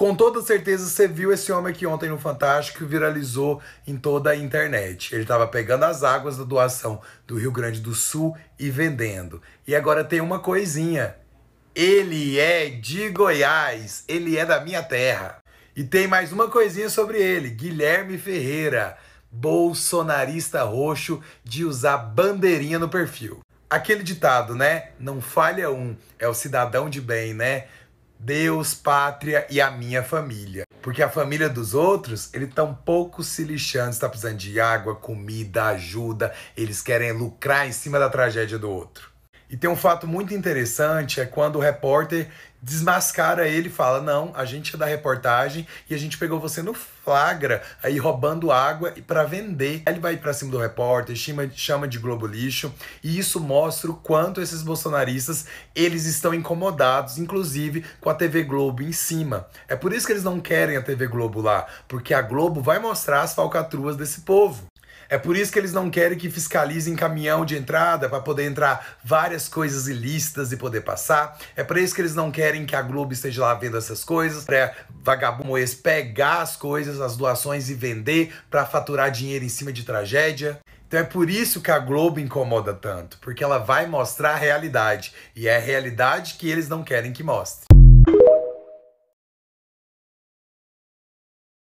Com toda certeza você viu esse homem aqui ontem no Fantástico viralizou em toda a internet. Ele estava pegando as águas da doação do Rio Grande do Sul e vendendo. E agora tem uma coisinha. Ele é de Goiás, ele é da minha terra. E tem mais uma coisinha sobre ele, Guilherme Ferreira, bolsonarista roxo de usar bandeirinha no perfil. Aquele ditado, né? Não falha um, é o cidadão de bem, né? Deus, pátria e a minha família. Porque a família dos outros, ele tão pouco se lixando, está precisando de água, comida, ajuda, eles querem lucrar em cima da tragédia do outro. E tem um fato muito interessante, é quando o repórter desmascara ele e fala: "Não, a gente é da reportagem e a gente pegou você no flagra aí roubando água para vender". Ele vai para cima do repórter, chama, chama de globo lixo, e isso mostra o quanto esses bolsonaristas, eles estão incomodados, inclusive com a TV Globo em cima. É por isso que eles não querem a TV Globo lá, porque a Globo vai mostrar as falcatruas desse povo. É por isso que eles não querem que fiscalizem caminhão de entrada para poder entrar várias coisas ilícitas e poder passar. É por isso que eles não querem que a Globo esteja lá vendo essas coisas, para vagabundo esse pegar as coisas, as doações e vender para faturar dinheiro em cima de tragédia. Então é por isso que a Globo incomoda tanto, porque ela vai mostrar a realidade e é a realidade que eles não querem que mostre.